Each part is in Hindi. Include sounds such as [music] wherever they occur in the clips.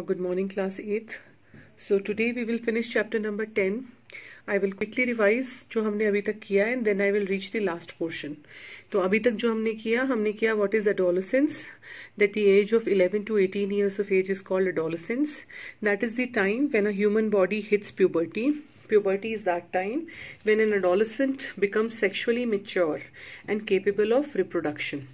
Uh, good morning class 8 so today we will finish chapter number 10 I will quickly revise जो हमने अभी तक किया and then I will reach the last portion तो अभी तक जो हमने किया हमने किया what is adolescence that the age of 11 to 18 years of age is called adolescence that is the time when a human body hits puberty puberty is that time when an adolescent becomes sexually mature and capable of reproduction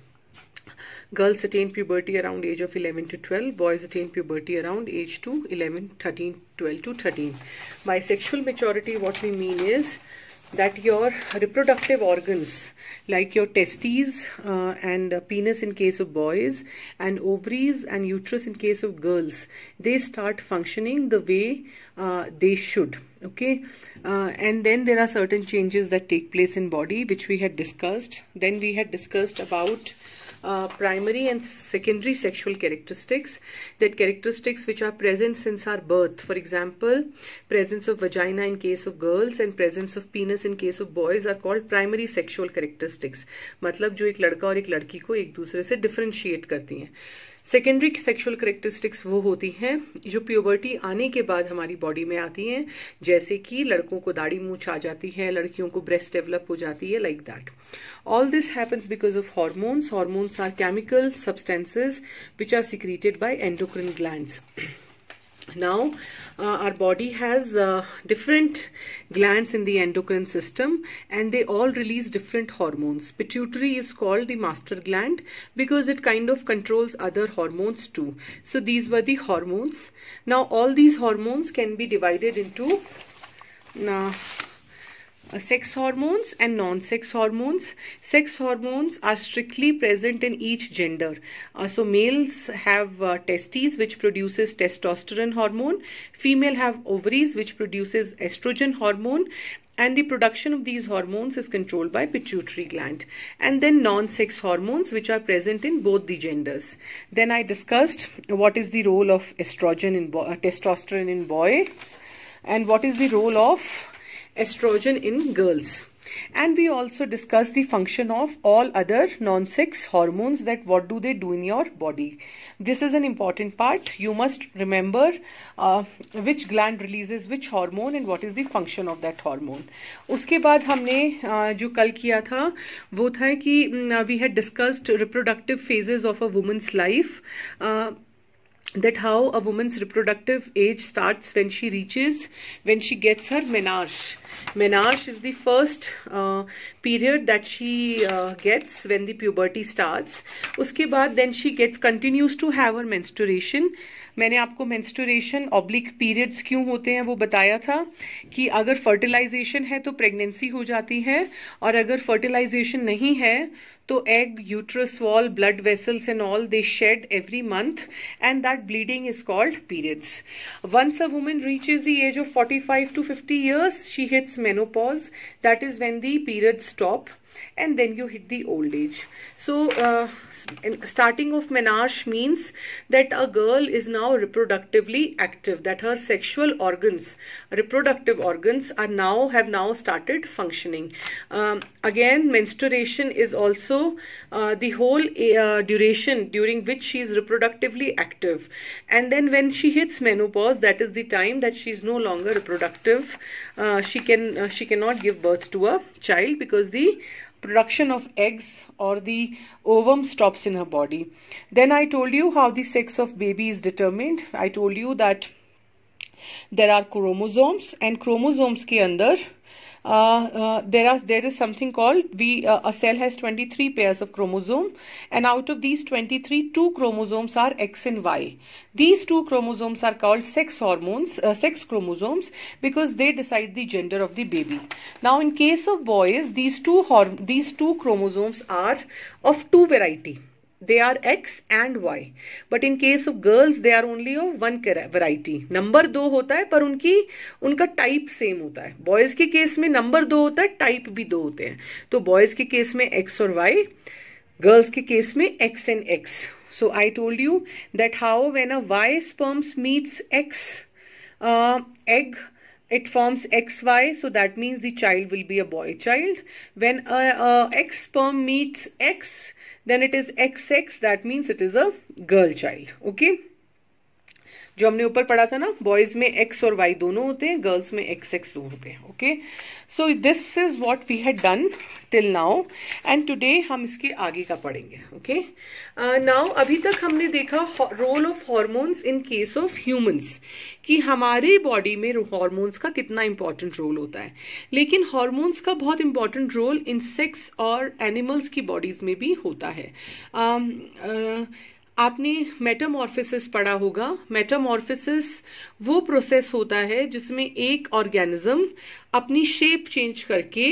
Girls attain puberty around age of 11 to 12. Boys attain puberty around age to 11, 13, 12 to 13. By sexual maturity, what we mean is that your reproductive organs like your testes uh, and penis in case of boys and ovaries and uterus in case of girls they start functioning the way uh, they should okay uh, and then there are certain changes that take place in body which we had discussed then we had discussed about primary and secondary sexual characteristics that characteristics which are present since our birth for example presence of vagina in case of girls and presence of penis in case of boys are called primary sexual characteristics matlab jo ek ladka aur ek ladki ko ek dusre se differentiate karti hain secondary sexual characteristics वो होती हैं जो प्योबर्टी आने के बाद हमारी बॉडी में आती हैं जैसे कि लड़कों को दाढ़ी मूछ आ जाती है लड़कियों को ब्रेस्ट डेवलप हो जाती है like that all this happens because of hormones hormones are chemical substances which are secreted by endocrine gland now uh, our body has uh, different glands in the endocrine system and they all release different hormones pituitary is called the master gland because it kind of controls other hormones too so these were the hormones now all these hormones can be divided into uh, sex hormones and non-sex hormones sex hormones are strictly present in each gender uh, so males have uh, testes which produces testosterone hormone female have ovaries which produces estrogen hormone and the production of these hormones is controlled by pituitary gland and then non-sex hormones which are present in both the genders then i discussed what is the role of estrogen in uh, testosterone in boys and what is the role of estrogen in girls. And we also discuss the function of all other non-sex hormones that what do they do in your body. This is an important part. You must remember uh, which gland releases which hormone and what is the function of that hormone. उसके बाद हमने uh, जो कल किया था वो था कि mm, uh, we had discussed reproductive phases of a woman's life. Uh, that how a woman's reproductive age starts when she reaches when she gets her menarche menarche is the first uh, period that she uh, gets when the puberty starts uske baad then she gets continues to have her menstruation मैंने आपको मेंस्टोरेशन ऑब्लिक पीरियड्स क्यों होते हैं वो बताया था कि अगर फर्टिलाइजेशन है तो प्रेगनेंसी हो जाती है और अगर फर्टिलाइजेशन नहीं है to egg, uterus wall, blood vessels and all they shed every month and that bleeding is called periods. Once a woman reaches the age of 45 to 50 years, she hits menopause. That is when the periods stop and then you hit the old age so uh, starting of menarche means that a girl is now reproductively active that her sexual organs reproductive organs are now have now started functioning um, again menstruation is also uh, the whole uh, duration during which she is reproductively active and then when she hits menopause that is the time that she is no longer reproductive uh, she can uh, she cannot give birth to a child because the production of eggs or the ovum stops in her body. Then I told you how the sex of baby is determined. I told you that there are chromosomes and chromosomes ke andar. Uh, uh, there are there is something called we uh, a cell has 23 pairs of chromosome and out of these 23 two chromosomes are X and Y. These two chromosomes are called sex hormones sex chromosomes because they decide the gender of the baby. Now in case of boys these two these two chromosomes are of two variety they are x and y but in case of girls they are only of one variety number दो hota hai par unki unka type same hota hai boys ke case mein number दो hota hai type bhi do hote hain to boys ke case mein x aur y girls ke case mein x and x so i told you that how when a y sperms meets x uh, egg it forms xy so that means the child will be a boy child when uh, x sperm meets x then it is xx that means it is a girl child okay जो हमने ऊपर पढ़ा था ना बॉयज में एक्स और वाई दोनों होते हैं गर्ल्स में एक्स एक्स दो होते हैं okay so this is what we had done till now and today हम इसके आगे का पढ़ेंगे ओके नाउ uh, अभी तक हमने देखा role of hormones in case of humans कि हमारे बॉडी में हॉर्मोन्स का कितना इंपॉर्टेंट रोल होता है लेकिन हॉर्मोन्स का बहुत इंपॉर्टेंट रोल इंसेक्ट्स और एनिमल्स की बॉडीज में भी होता है um, uh, आपने मेटामॉर्फिसिस पढ़ा होगा मेटामॉर्फिसिस वो प्रोसेस होता है जिसमें एक ऑर्गेनिज्म अपनी शेप चेंज करके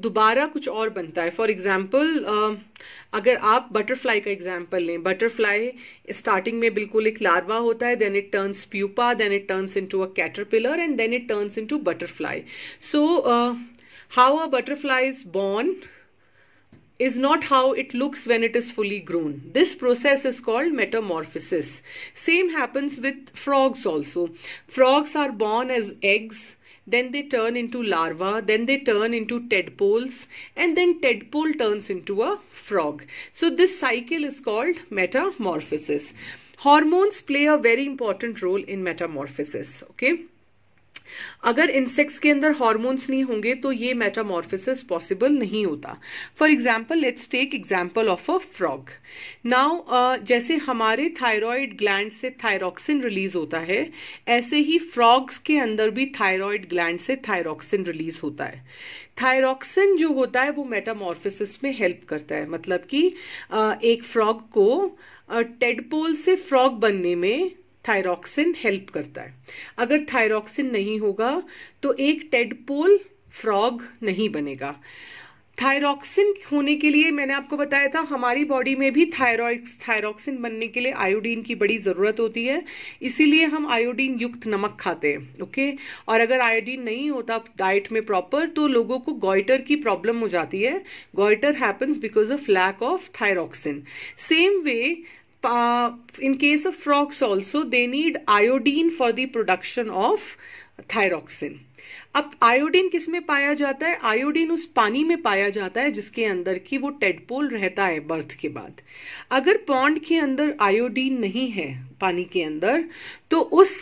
दोबारा कुछ और बनता है फॉर एग्जाम्पल अगर आप बटरफ्लाई का एग्जाम्पल लें बटरफ्लाई स्टार्टिंग में बिल्कुल एक लार्वा होता है then it turns pupa then it turns into a caterpillar and then it turns into butterfly so how a butterfly is born is not how it looks when it is fully grown. This process is called metamorphosis. Same happens with frogs also. Frogs are born as eggs, then they turn into larvae, then they turn into tadpoles, and then tadpole turns into a frog. So this cycle is called metamorphosis. Hormones play a very important role in metamorphosis, okay? अगर इंसेक्ट्स के अंदर हॉर्मोन्स नहीं होंगे तो ये मेटामॉर्फिस पॉसिबल नहीं होता for example let's take example of a frog now जैसे हमारे थायरॉयड ग्लैंड से थायरॉक्सिन रिलीज होता है ऐसे ही फ्रॉग्स के अंदर भी थायरॉयड ग्लैंड से थायरॉक्सिन रिलीज होता है थायरॉक्सिन जो होता है वो मेटामॉर्फिस में हेल्प करता है मतलब कि uh, एक फ्रॉग को टेडपोल uh, से फ्रॉग बनने में थायरोक्सिन हेल्प करता है अगर थायरोक्सिन नहीं होगा तो एक टेडपोल फ्रॉग नहीं बनेगा थायरोक्सिन होने के लिए मैंने आपको बताया था हमारी बॉडी में भी थायरॉक्स थायरोक्सिन बनने के लिए आयोडीन की बड़ी जरूरत होती है इसीलिए हम आयोडीन युक्त नमक खाते हैं ओके और अगर आयोडीन नहीं होता डाइट में प्रॉपर तो लोगों को गॉइटर की प्रॉब्लम हो जाती है goitre happens because of lack of thyroxine same way in uh, in case of frogs also, they need iodine for the production of thyroxine अब आयोडीन किस में पाया जाता है आयोडीन उस पानी में पाया जाता है जिसके अंदर की वो टेडपोल रहता है बर्थ के बाद अगर पॉन्ड के अंदर आयोडीन नहीं है पानी के अंदर तो उस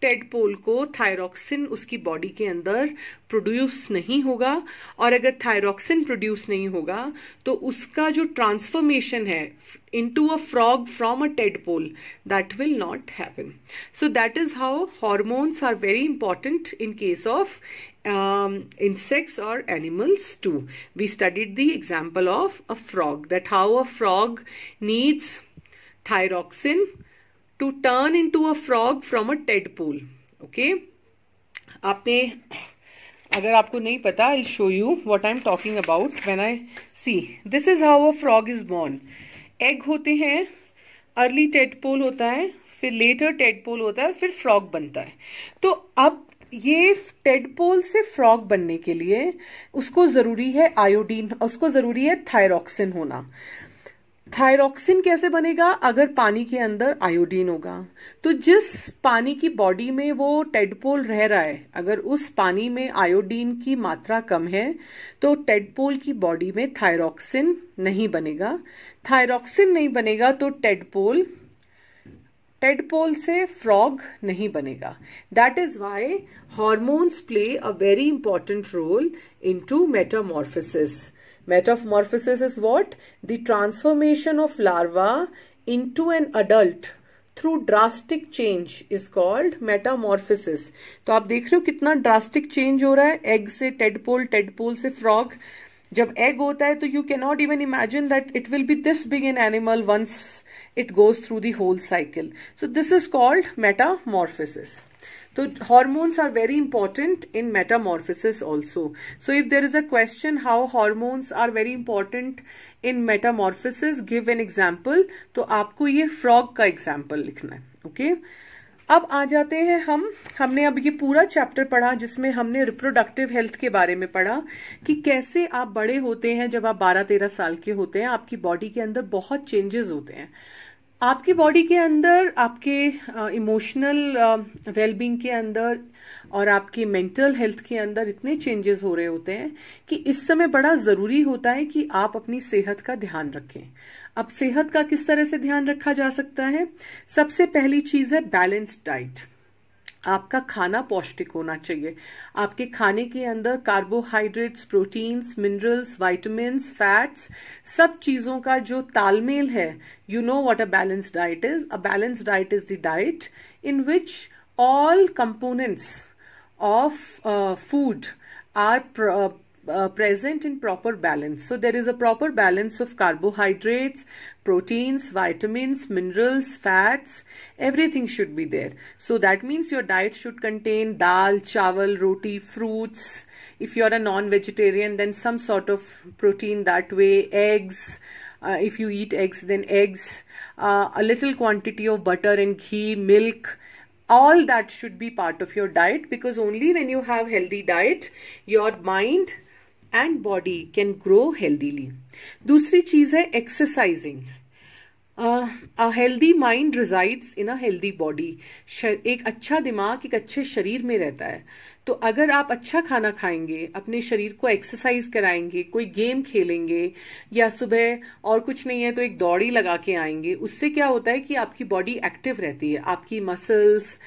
टेडपोल को थायरोक्सिन उसकी बॉडी के अंदर प्रोड्यूस नहीं होगा और अगर थायरोक्सिन प्रोड्यूस नहीं होगा तो उसका जो ट्रांसफॉर्मेशन है into a frog from a tadpole that will not happen so that is how hormones are very important in case of insects और animals too we studied the example of a frog that how a frog needs thyroxine to turn in to a frog from a tadpole okay आपने अगर आपको नहीं पता I show you what I am talking about when I see this is how a frog is born egg होते हैं अर्ली टेडपोल होता है फिर लेटर टेडपोल होता है फिर फ्रॉग बनता है तो अब ये टेडपोल से फ्रॉग बनने के लिए उसको जरूरी है आयोडीन उसको जरूरी है थायरोक्सिन होना थायरोक्सिन कैसे बनेगा अगर पानी के अंदर आयोडीन होगा तो जिस पानी की बॉडी में वो टेडपोल रह रहा है अगर उस पानी में आयोडीन की मात्रा कम है तो टेडपोल की बॉडी में थायरोक्सिन नहीं बनेगा थायरोक्सिन नहीं बनेगा तो टेडपोल टेडपोल से फ्रॉग नहीं बनेगा that is why hormones play a very important role in to metamorphosis Metamorphosis is what? The transformation of larva into an adult through drastic change is called metamorphosis तो आप देख रहे हो कितना ड्रास्टिक चेंज हो रहा है एग से टेडपोल टेडपोल से फ्रॉग जब एग होता है तो you cannot even imagine that it will be this big in animal once it goes through the whole cycle so this is called metamorphosis तो hormones are very important in metamorphosis also so if there is a question how hormones are very important in metamorphosis give an example तो आपको ये फ्रॉग का एग्जाम्पल लिखना है ओके okay? अब आ जाते हैं हम हमने अब ये पूरा चैप्टर पढ़ा जिसमें हमने रिप्रोडक्टिव हेल्थ के बारे में पढ़ा कि कैसे आप बड़े होते हैं जब आप 12-13 साल के होते हैं आपकी बॉडी के अंदर बहुत चेंजेस होते हैं आपकी बॉडी के अंदर आपके इमोशनल वेलबींग के अंदर और आपके मेंटल हेल्थ के अंदर इतने चेंजेस हो रहे होते हैं कि इस समय बड़ा ज़रूरी होता है कि आप अपनी सेहत का ध्यान रखें अब सेहत का किस तरह से ध्यान रखा जा सकता है सबसे पहली चीज़ है बैलेंस डाइट आपका खाना पौष्टिक होना चाहिए आपके खाने के अंदर carbohydrates proteins minerals vitamins fats सब चीज़ों का जो तालमेल है you know what a balance diet is a balance diet is the diet in which all components of food are uh, present in proper balance. So there is a proper balance of carbohydrates, proteins, vitamins, minerals, fats, everything should be there. So that means your diet should contain dal, chawal, roti, fruits. If you're a non-vegetarian, then some sort of protein that way, eggs, uh, if you eat eggs then eggs uh, a little quantity of butter and ghee milk all that should be part of your diet because only when you have healthy diet your mind and body can grow healthily दूसरी चीज है exercising healthy mind resides in a healthy body एक अच्छा दिमाग एक अच्छे शरीर में रहता है तो अगर आप अच्छा खाना खाएंगे अपने शरीर को एक्सरसाइज कराएंगे कोई गेम खेलेंगे या सुबह और कुछ नहीं है तो एक दौड़ी लगा के आएंगे उससे क्या होता है कि आपकी बॉडी एक्टिव रहती है आपकी मसल्स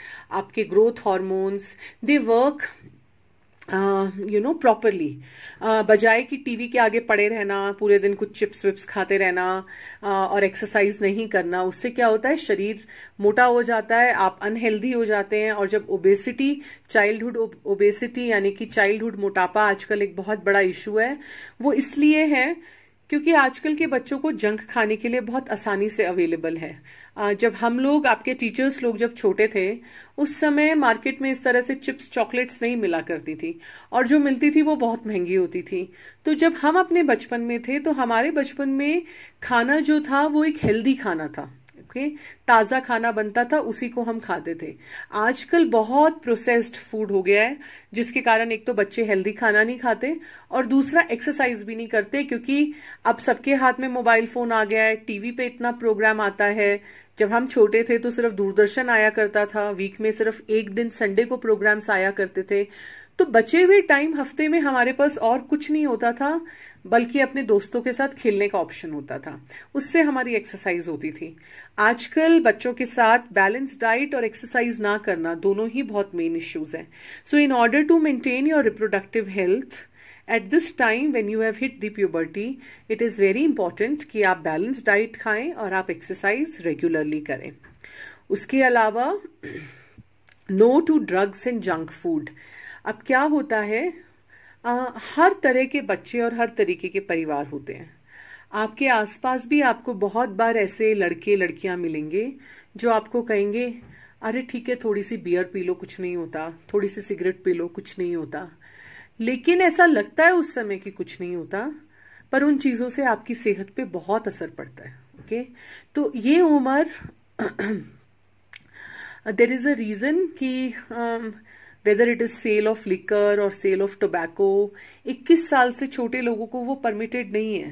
आपके growth hormones they work you know properly बजाय कि टीवी के आगे पड़े रहना पूरे दिन कुछ चिप्स विप्स खाते रहना uh, और एक्सरसाइज नहीं करना उससे क्या होता है शरीर मोटा हो जाता है आप अनहेल्दी हो जाते हैं और जब ओबेसिटी चाइल्डहुड ओबेसिटी यानी कि चाइल्डहुड मोटापा आजकल एक बहुत बड़ा इशू है वो इसलिए है क्योंकि आजकल के बच्चों को जंक खाने के लिए बहुत आसानी से अवेलेबल है जब हम लोग आपके टीचर्स लोग जब छोटे थे उस समय मार्केट में इस तरह से चिप्स चॉकलेट्स नहीं मिला करती थी और जो मिलती थी वो बहुत महंगी होती थी तो जब हम अपने बचपन में थे तो हमारे बचपन में खाना जो था वो एक हेल्दी खाना था के ताज़ा खाना बनता था उसी को हम खाते थे आजकल बहुत प्रोसेस्ड फूड हो गया है जिसके कारण एक तो बच्चे हेल्दी खाना नहीं खाते और दूसरा एक्सरसाइज भी नहीं करते क्योंकि अब सबके हाथ में मोबाइल फ़ोन आ गया है टीवी पे इतना प्रोग्राम आता है जब हम छोटे थे तो सिर्फ दूरदर्शन आया करता था वीक में सिर्फ एक दिन संडे को प्रोग्राम्स आया करते थे तो बचे हुए टाइम हफ्ते में हमारे पास और कुछ नहीं होता था बल्कि अपने दोस्तों के साथ खेलने का ऑप्शन होता था उससे हमारी एक्सरसाइज होती थी आजकल बच्चों के साथ बैलेंस डाइट और एक्सरसाइज ना करना दोनों ही बहुत मेन इश्यूज हैं so in order to maintain your reproductive health at this time when you have hit the puberty it is very important कि आप बैलेंस डाइट खाएं और आप एक्सरसाइज रेगुलरली करें उसके अलावा no to drugs and junk food अब क्या होता है आ, हर तरह के बच्चे और हर तरीके के परिवार होते हैं आपके आसपास भी आपको बहुत बार ऐसे लड़के लड़कियां मिलेंगे जो आपको कहेंगे अरे ठीक है थोड़ी सी बियर पी लो कुछ नहीं होता थोड़ी सी सिगरेट पी लो कुछ नहीं होता लेकिन ऐसा लगता है उस समय कि कुछ नहीं होता पर उन चीज़ों से आपकी सेहत पे बहुत असर पड़ता है ओके तो ये उम्र देर इज़ अ रीज़न कि whether it is sale of liquor और सेल ऑफ टोबैको 21 साल से छोटे लोगों को वो परमिटेड नहीं है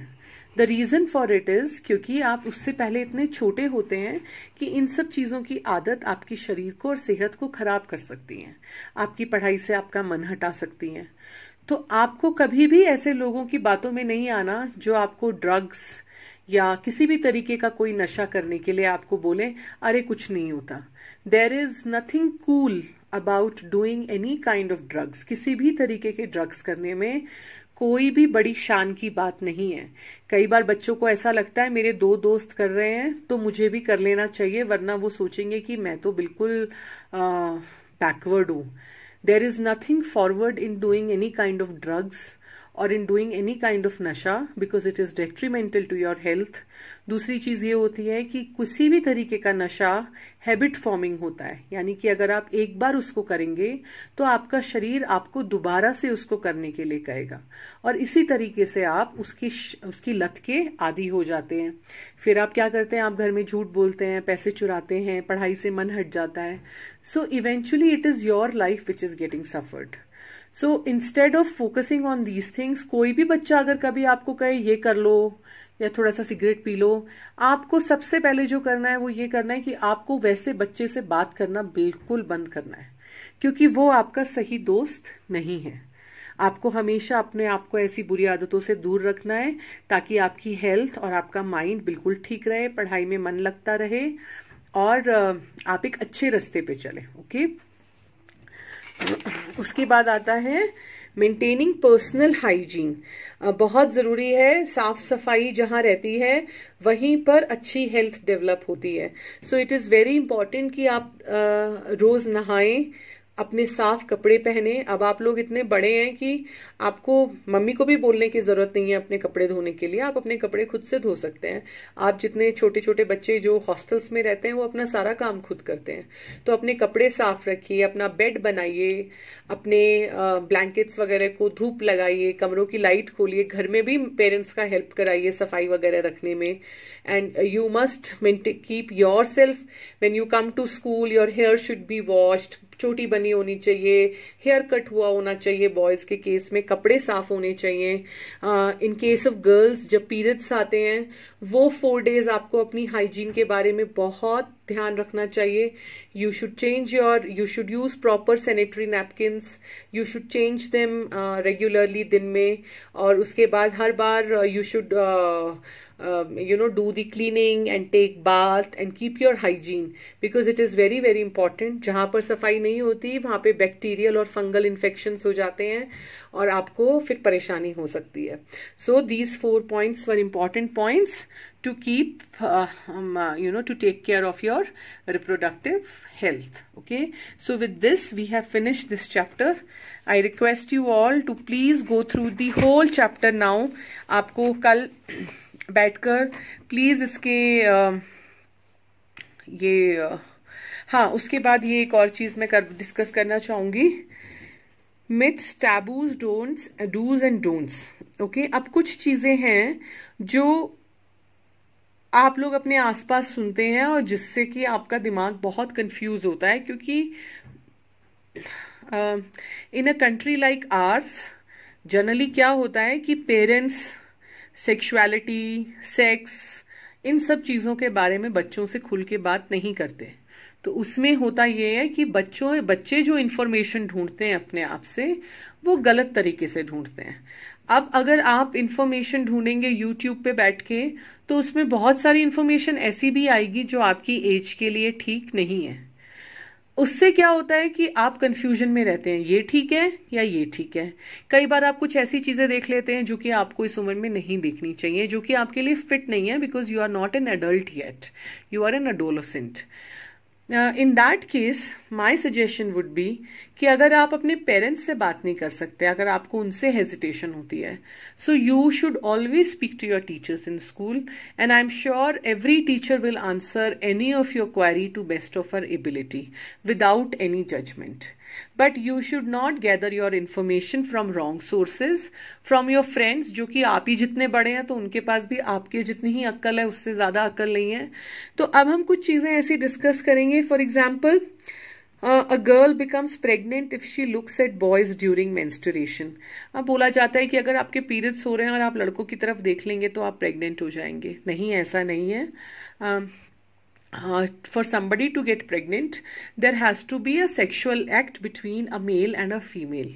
the reason for it is क्योंकि आप उससे पहले इतने छोटे होते हैं कि इन सब चीज़ों की आदत आपके शरीर को और सेहत को ख़राब कर सकती है आपकी पढ़ाई से आपका मन हटा सकती है तो आपको कभी भी ऐसे लोगों की बातों में नहीं आना जो आपको ड्रग्स या किसी भी तरीके का कोई नशा करने के लिए आपको बोले अरे कुछ नहीं होता there is nothing cool about doing any kind of drugs किसी भी तरीके के ड्रग्स करने में कोई भी बड़ी शान की बात नहीं है कई बार बच्चों को ऐसा लगता है मेरे दो दोस्त कर रहे हैं तो मुझे भी कर लेना चाहिए वरना वो सोचेंगे कि मैं तो बिल्कुल बैकवर्ड हूं there is nothing forward in doing any kind of drugs और in doing any kind of नशा because it is detrimental to your health दूसरी चीज ये होती है कि किसी भी तरीके का नशा हैबिट फॉर्मिंग होता है यानी कि अगर आप एक बार उसको करेंगे तो आपका शरीर आपको दोबारा से उसको करने के लिए कहेगा और इसी तरीके से आप उसकी उसकी लत के आदि हो जाते हैं फिर आप क्या करते हैं आप घर में झूठ बोलते हैं पैसे चुराते हैं पढ़ाई से मन हट जाता है so eventually it is your life which is getting suffered so instead of focusing on these things कोई भी बच्चा अगर कभी आपको कहे ये कर लो या थोड़ा सा सिगरेट पी लो आपको सबसे पहले जो करना है वो ये करना है कि आपको वैसे बच्चे से बात करना बिल्कुल बंद करना है क्योंकि वो आपका सही दोस्त नहीं है आपको हमेशा अपने आप को ऐसी बुरी आदतों से दूर रखना है ताकि आपकी हेल्थ और आपका माइंड बिल्कुल ठीक रहे पढ़ाई में मन लगता रहे और आप एक अच्छे रास्ते पे चले ओके उसके बाद आता है मेंटेनिंग पर्सनल हाइजीन बहुत ज़रूरी है साफ सफाई जहां रहती है वहीं पर अच्छी हेल्थ डेवलप होती है so it is very important कि आप रोज़ नहाएं अपने साफ कपड़े पहने अब आप लोग इतने बड़े हैं कि आपको मम्मी को भी बोलने की जरूरत नहीं है अपने कपड़े धोने के लिए आप अपने कपड़े खुद से धो सकते हैं आप जितने छोटे छोटे बच्चे जो हॉस्टल्स में रहते हैं वो अपना सारा काम खुद करते हैं तो अपने कपड़े साफ रखिए अपना बेड बनाइए अपने ब्लैंकेट्स वगैरह को धूप लगाइए कमरों की लाइट खोलिए घर में भी पेरेंट्स का हेल्प कराइए सफाई वगैरह रखने में and you must keep yourself when you come to school your hair should be washed चोटी बनी होनी चाहिए हेयर कट हुआ होना चाहिए बॉयज के केस में कपड़े साफ होने चाहिए इन केस ऑफ गर्ल्स जब पीरियड्स आते हैं वो फोर डेज आपको अपनी हाइजीन के बारे में बहुत ध्यान रखना चाहिए you should change your you should use proper sanitary napkins you should change them regularly दिन में और उसके बाद हर बार you should uh, um, you know do the cleaning and take bath and keep your hygiene because it is very very important जहाँ पर सफाई नहीं होती वहाँ पे बैक्टीरियल और फंगल इन्फेक्शन हो जाते हैं और आपको फिर परेशानी हो सकती है so these four points were important points to keep you know to take care of your reproductive health okay so with this we have finished this chapter i request you all to please go through the whole chapter now aapko kal बैठकर प्लीज़ इसके ये हाँ उसके बाद ये एक और चीज़ मैं कर डिस्कस करना चाहूंगी myths taboos don'ts do's and don'ts okay अब कुछ चीज़ें हैं जो आप लोग अपने आसपास सुनते हैं और जिससे कि आपका दिमाग बहुत कंफ्यूज होता है क्योंकि in a country like ours generally क्या होता है कि पेरेंट्स सेक्सुअलिटी सेक्स इन सब चीज़ों के बारे में बच्चों से खुल के बात नहीं करते तो उसमें होता यह है कि बच्चों बच्चे जो इन्फॉर्मेशन ढूंढते हैं अपने आप से वो गलत तरीके से ढूंढते हैं अब अगर आप इन्फॉर्मेशन ढूंढेंगे यूट्यूब पे बैठ के तो उसमें बहुत सारी इन्फॉर्मेशन ऐसी भी आएगी जो आपकी एज के लिए ठीक नहीं है उससे क्या होता है कि आप कंफ्यूजन में रहते हैं ये ठीक है या ये ठीक है कई बार आप कुछ ऐसी चीजें देख लेते हैं जो कि आपको इस उम्र में नहीं देखनी चाहिए जो कि आपके लिए फिट नहीं है because you are not an adult yet you are an adolescent in that case my suggestion would be कि अगर आप अपने पेरेंट्स से बात नहीं कर सकते अगर आपको उनसे हेजिटेशन होती है so you should always speak to your teachers in school and I am sure every teacher will answer any of your query to best of her ability without any judgement but you should not gather your information from wrong sources from your friends जो कि आप ही जितने बड़े हैं तो उनके पास भी आपके जितनी ही अक्ल है उससे ज़्यादा अक्ल नहीं है तो अब हम कुछ चीज़ें ऐसी डिस्कस करेंगे for example a girl becomes pregnant if she looks at boys during menstruation अब बोला जाता है कि अगर आपके पीरियड्स हो रहे हैं और आप लड़कों की तरफ देख लेंगे तो आप प्रेग्नेंट हो जाएंगे नहीं ऐसा नहीं है uh, uh, for somebody to get pregnant, there has to be a sexual act between a male and a female.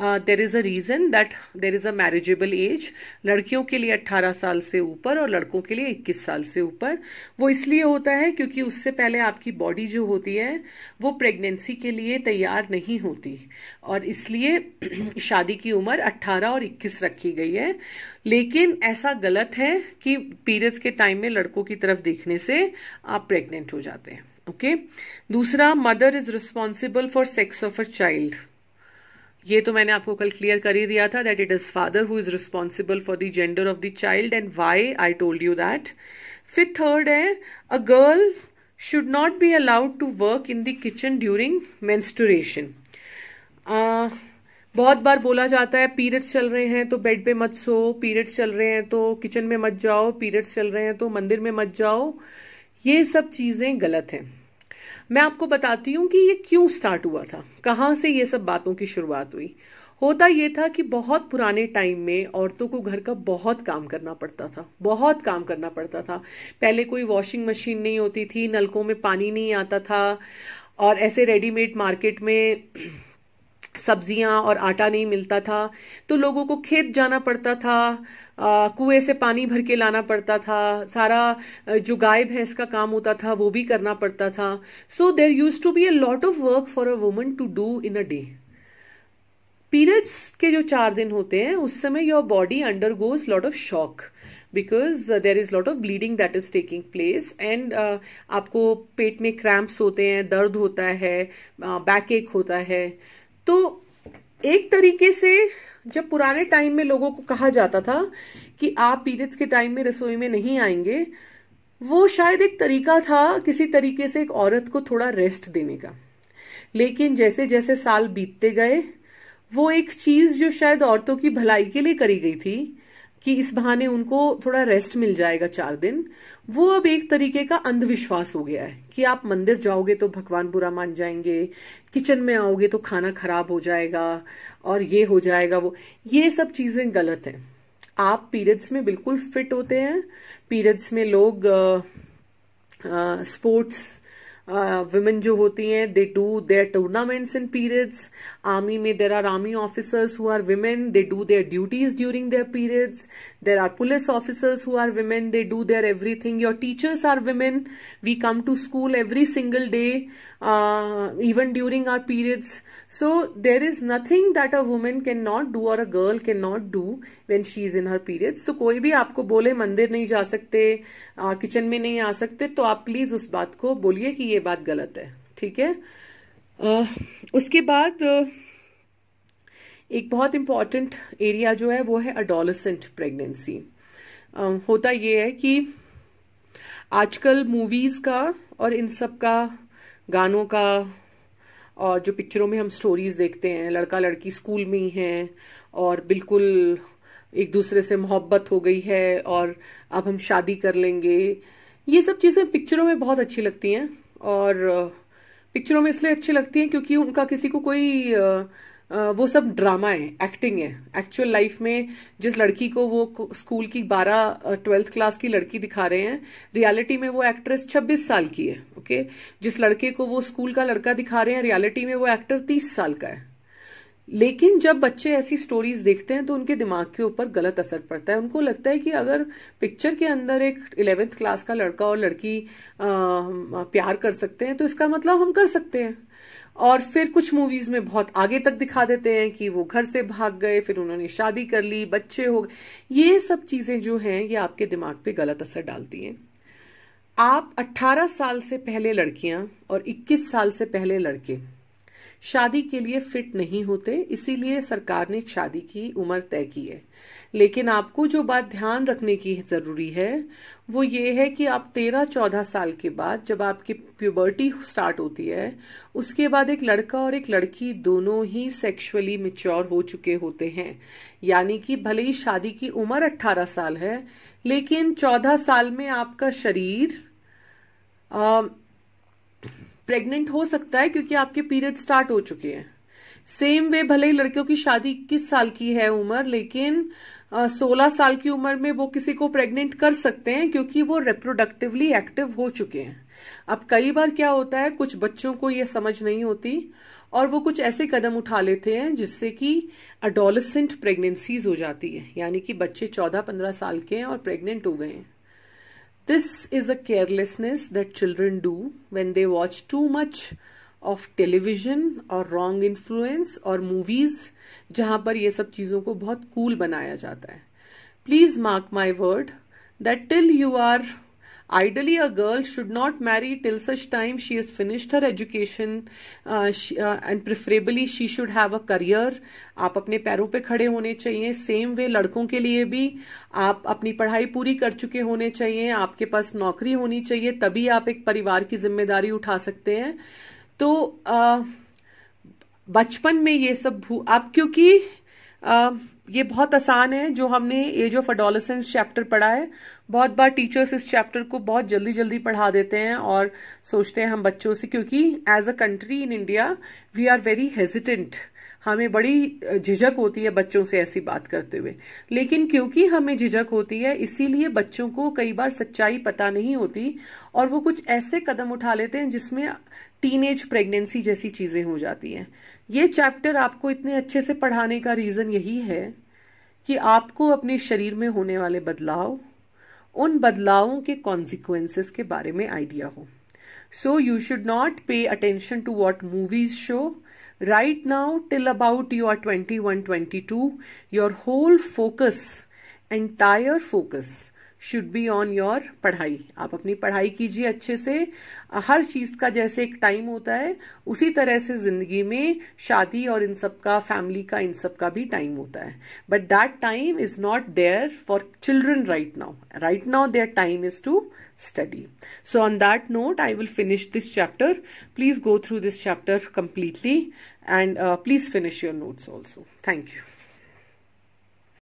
There is a reason that there is a marriageable age लड़कियों के लिए 18 साल से ऊपर और लड़कों के लिए 21 साल से ऊपर वो इसलिए होता है क्योंकि उससे पहले आपकी बॉडी जो होती है वो प्रेगनेंसी के लिए तैयार नहीं होती और इसलिए [clears throat] शादी की उम्र 18 और 21 रखी गई है लेकिन ऐसा गलत है कि पीरियड्स के टाइम में लड़कों की तरफ देखने से आप प्रेग्नेंट हो जाते हैं ओके okay? दूसरा mother is responsible for sex of a child ये तो मैंने आपको कल क्लियर कर ही दिया था that it is father who is responsible for the gender of the child and why I told you that फिर थर्ड है a girl should not be allowed to work in the kitchen during menstruation बहुत बार बोला जाता है पीरियड्स चल रहे हैं तो बेड पे मत सो पीरियड्स चल रहे हैं तो किचन में मत जाओ पीरियड्स चल रहे हैं तो मंदिर में मत जाओ ये सब चीज़ें गलत हैं मैं आपको बताती हूँ कि ये क्यों स्टार्ट हुआ था कहाँ से ये सब बातों की शुरुआत हुई होता ये था कि बहुत पुराने टाइम में औरतों को घर का बहुत काम करना पड़ता था बहुत काम करना पड़ता था पहले कोई वॉशिंग मशीन नहीं होती थी नलकों में पानी नहीं आता था और ऐसे रेडीमेड मार्केट में [clears throat] सब्जियां और आटा नहीं मिलता था तो लोगों को खेत जाना पड़ता था कुएं से पानी भर के लाना पड़ता था सारा जो गाय भैंस का काम होता था वो भी करना पड़ता था so there used to be a lot of work for a woman to do in a day periods के जो चार दिन होते हैं उस समय your body undergoes lot of shock because there is lot of bleeding that is taking place and आपको पेट में क्रैम्प्स होते हैं दर्द होता है बैक uh, एक होता है तो एक तरीके से जब पुराने टाइम में लोगों को कहा जाता था कि आप पीरियड्स के टाइम में रसोई में नहीं आएंगे वो शायद एक तरीका था किसी तरीके से एक औरत को थोड़ा रेस्ट देने का लेकिन जैसे जैसे साल बीतते गए वो एक चीज जो शायद औरतों की भलाई के लिए करी गई थी कि इस बहाने उनको थोड़ा रेस्ट मिल जाएगा चार दिन वो अब एक तरीके का अंधविश्वास हो गया है कि आप मंदिर जाओगे तो भगवान बुरा मान जाएंगे किचन में आओगे तो खाना खराब हो जाएगा और ये हो जाएगा वो ये सब चीजें गलत हैं आप पीरियड्स में बिल्कुल फिट होते हैं पीरियड्स में लोग स्पोर्ट्स women जो होती हैं they do their tournaments in periods army में there are army officers who are women they do their duties during their periods there are police officers who are women they do their everything your teachers are women we come to school every single day uh, even during our periods. So there is nothing that a woman cannot do or a girl cannot do when she is in her periods. तो कोई भी आपको बोले मंदिर नहीं जा सकते किचन uh, में नहीं आ सकते तो आप प्लीज उस बात को बोलिए कि ये बात गलत है ठीक है uh, उसके बाद uh, एक बहुत इम्पॉर्टेंट एरिया जो है वो है अडोलसेंट प्रेगनेंसी uh, होता ये है कि आजकल मूवीज का और इन सब का गानों का और जो पिक्चरों में हम स्टोरीज देखते हैं लड़का लड़की स्कूल में ही हैं और बिल्कुल एक दूसरे से मोहब्बत हो गई है और अब हम शादी कर लेंगे ये सब चीज़ें पिक्चरों में बहुत अच्छी लगती हैं और पिक्चरों में इसलिए अच्छी लगती हैं क्योंकि उनका किसी को कोई वो सब ड्रामा है एक्टिंग है एक्चुअल लाइफ में जिस लड़की को वो स्कूल की बारह ट्वेल्थ क्लास की लड़की दिखा रहे हैं रियलिटी में वो एक्ट्रेस छब्बीस साल की है ओके okay? जिस लड़के को वो स्कूल का लड़का दिखा रहे हैं रियलिटी में वो एक्टर तीस साल का है लेकिन जब बच्चे ऐसी स्टोरीज देखते हैं तो उनके दिमाग के ऊपर गलत असर पड़ता है उनको लगता है कि अगर पिक्चर के अंदर एक इलेवेंथ क्लास का लड़का और लड़की आ, प्यार कर सकते हैं तो इसका मतलब हम कर सकते हैं और फिर कुछ मूवीज में बहुत आगे तक दिखा देते हैं कि वो घर से भाग गए फिर उन्होंने शादी कर ली बच्चे हो गए ये सब चीजें जो हैं ये आपके दिमाग पे गलत असर डालती हैं आप 18 साल से पहले लड़कियां और 21 साल से पहले लड़के शादी के लिए फिट नहीं होते इसीलिए सरकार ने शादी की उम्र तय की है लेकिन आपको जो बात ध्यान रखने की जरूरी है वो ये है कि आप तेरह चौदह साल के बाद जब आपकी प्यूबर्टी स्टार्ट होती है उसके बाद एक लड़का और एक लड़की दोनों ही सेक्सुअली मिच्योर हो चुके होते हैं यानी कि भले ही शादी की उम्र अट्ठारह साल है लेकिन चौदह साल में आपका शरीर आ, प्रेग्नेंट हो सकता है क्योंकि आपके पीरियड स्टार्ट हो चुके हैं सेम वे भले ही लड़कियों की शादी किस साल की है उम्र लेकिन सोलह साल की उम्र में वो किसी को प्रेग्नेंट कर सकते हैं क्योंकि वो रिप्रोडक्टिवली एक्टिव हो चुके हैं अब कई बार क्या होता है कुछ बच्चों को ये समझ नहीं होती और वो कुछ ऐसे कदम उठा लेते हैं जिससे कि अडोलसेंट प्रेगनेंसीज हो जाती है यानी कि बच्चे चौदह पंद्रह साल के हैं और प्रेग्नेंट हो गए हैं This is a carelessness that children do when they watch too much of television और रॉन्ग इन्फ्लुएंस और मूवीज जहां पर ये सब चीजों को बहुत कूल cool बनाया जाता है please mark my word that till you are Ideally, a girl should not marry till such time she has finished her education uh, she, uh, and preferably she should have a career. आप अपने पैरों पे खड़े होने चाहिए सेम वे लड़कों के लिए भी आप अपनी पढ़ाई पूरी कर चुके होने चाहिए आपके पास नौकरी होनी चाहिए तभी आप एक परिवार की जिम्मेदारी उठा सकते हैं तो uh, बचपन में ये सब भू आप क्योंकि आ, uh, ये बहुत आसान है जो हमने एज ऑफ अडोलसेंस चैप्टर पढ़ा है बहुत बार टीचर्स इस चैप्टर को बहुत जल्दी जल्दी पढ़ा देते हैं और सोचते हैं हम बच्चों से क्योंकि as a country in India we are very hesitant हमें बड़ी झिझक होती है बच्चों से ऐसी बात करते हुए लेकिन क्योंकि हमें झिझक होती है इसीलिए बच्चों को कई बार सच्चाई पता नहीं होती और वो कुछ ऐसे कदम उठा लेते हैं जिसमें टीनेज प्रेगनेंसी जैसी चीजें हो जाती हैं ये चैप्टर आपको इतने अच्छे से पढ़ाने का रीजन यही है कि आपको अपने शरीर में होने वाले बदलाव उन बदलावों के कॉन्सिक्वेंसेस के बारे में आइडिया हो so you should not pay attention to what movies show right now till about you are twenty one twenty two your whole focus entire focus should be on your पढ़ाई आप अपनी पढ़ाई कीजिए अच्छे से हर चीज का जैसे एक टाइम होता है उसी तरह से जिंदगी में शादी और इन सब का फैमिली का इन सब का भी टाइम होता है but that time is not there for children right now right now their time is to study. So on that note, I will finish this chapter. Please go through this chapter completely and uh, please finish your notes also. Thank you.